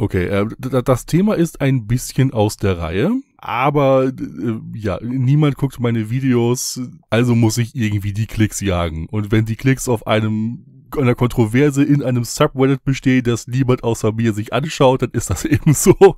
Okay, äh, das Thema ist ein bisschen aus der Reihe, aber äh, ja, niemand guckt meine Videos, also muss ich irgendwie die Klicks jagen. Und wenn die Klicks auf einem einer Kontroverse in einem Subreddit bestehen, das niemand außer mir sich anschaut, dann ist das eben so.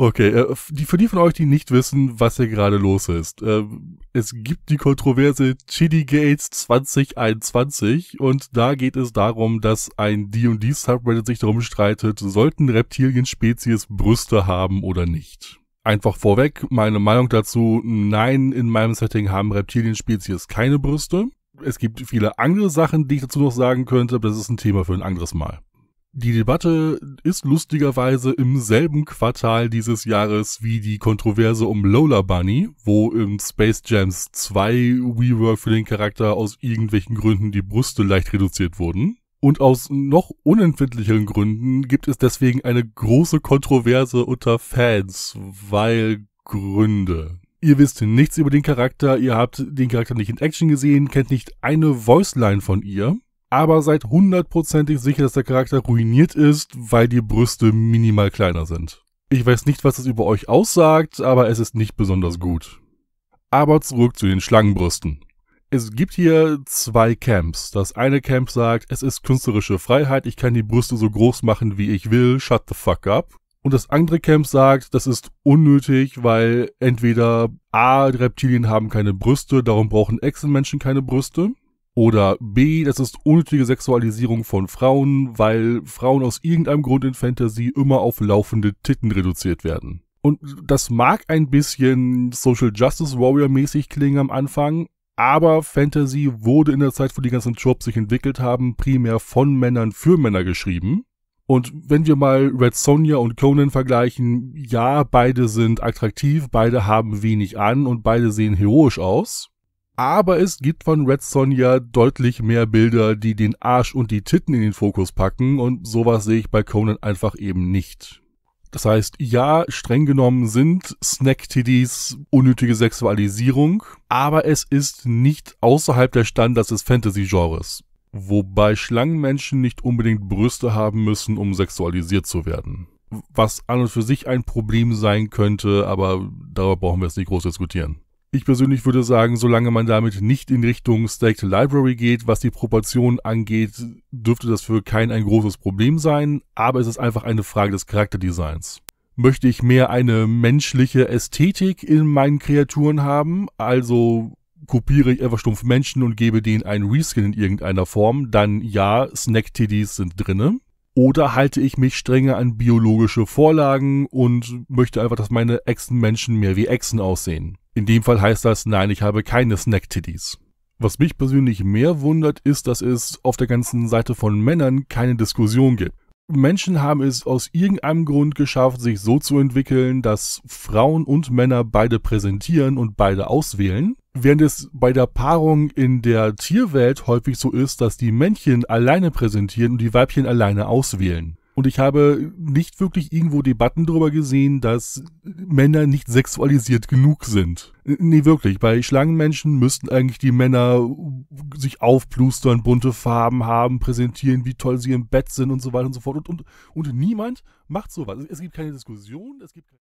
Okay, äh, für die von euch, die nicht wissen, was hier gerade los ist. Ähm, es gibt die Kontroverse Chili Gates 2021 und da geht es darum, dass ein D&D-Subreddit sich darum streitet, sollten Reptilien-Spezies Brüste haben oder nicht. Einfach vorweg, meine Meinung dazu, nein, in meinem Setting haben Reptilien-Spezies keine Brüste. Es gibt viele andere Sachen, die ich dazu noch sagen könnte, aber das ist ein Thema für ein anderes Mal. Die Debatte ist lustigerweise im selben Quartal dieses Jahres wie die Kontroverse um Lola Bunny, wo im Space Jams 2 WeWork für den Charakter aus irgendwelchen Gründen die Brüste leicht reduziert wurden. Und aus noch unempfindlicheren Gründen gibt es deswegen eine große Kontroverse unter Fans, weil Gründe. Ihr wisst nichts über den Charakter, ihr habt den Charakter nicht in Action gesehen, kennt nicht eine Voiceline von ihr aber seid hundertprozentig sicher, dass der Charakter ruiniert ist, weil die Brüste minimal kleiner sind. Ich weiß nicht, was das über euch aussagt, aber es ist nicht besonders gut. Aber zurück zu den Schlangenbrüsten. Es gibt hier zwei Camps. Das eine Camp sagt, es ist künstlerische Freiheit, ich kann die Brüste so groß machen, wie ich will, shut the fuck up. Und das andere Camp sagt, das ist unnötig, weil entweder A, Reptilien haben keine Brüste, darum brauchen Echsenmenschen keine Brüste. Oder B, das ist unnötige Sexualisierung von Frauen, weil Frauen aus irgendeinem Grund in Fantasy immer auf laufende Titten reduziert werden. Und das mag ein bisschen Social Justice Warrior mäßig klingen am Anfang, aber Fantasy wurde in der Zeit, wo die ganzen Jobs sich entwickelt haben, primär von Männern für Männer geschrieben. Und wenn wir mal Red Sonja und Conan vergleichen, ja, beide sind attraktiv, beide haben wenig an und beide sehen heroisch aus. Aber es gibt von Red Sonja deutlich mehr Bilder, die den Arsch und die Titten in den Fokus packen und sowas sehe ich bei Conan einfach eben nicht. Das heißt, ja, streng genommen sind Snack-Tiddies unnötige Sexualisierung, aber es ist nicht außerhalb der Standards des Fantasy-Genres. Wobei Schlangenmenschen nicht unbedingt Brüste haben müssen, um sexualisiert zu werden. Was an und für sich ein Problem sein könnte, aber darüber brauchen wir jetzt nicht groß diskutieren. Ich persönlich würde sagen, solange man damit nicht in Richtung Staked Library geht, was die Proportionen angeht, dürfte das für keinen ein großes Problem sein, aber es ist einfach eine Frage des Charakterdesigns. Möchte ich mehr eine menschliche Ästhetik in meinen Kreaturen haben, also kopiere ich einfach stumpf Menschen und gebe denen einen Reskin in irgendeiner Form, dann ja, Snack-Tiddies sind drinne. Oder halte ich mich strenger an biologische Vorlagen und möchte einfach, dass meine Echsenmenschen mehr wie Echsen aussehen. In dem Fall heißt das, nein, ich habe keine Snack-Titties. Was mich persönlich mehr wundert, ist, dass es auf der ganzen Seite von Männern keine Diskussion gibt. Menschen haben es aus irgendeinem Grund geschafft, sich so zu entwickeln, dass Frauen und Männer beide präsentieren und beide auswählen, während es bei der Paarung in der Tierwelt häufig so ist, dass die Männchen alleine präsentieren und die Weibchen alleine auswählen. Und ich habe nicht wirklich irgendwo Debatten darüber gesehen, dass Männer nicht sexualisiert genug sind. Nee, wirklich. Bei Schlangenmenschen müssten eigentlich die Männer sich aufplustern, bunte Farben haben, präsentieren, wie toll sie im Bett sind und so weiter und so fort. Und, und, und niemand macht sowas. Es gibt keine Diskussion, es gibt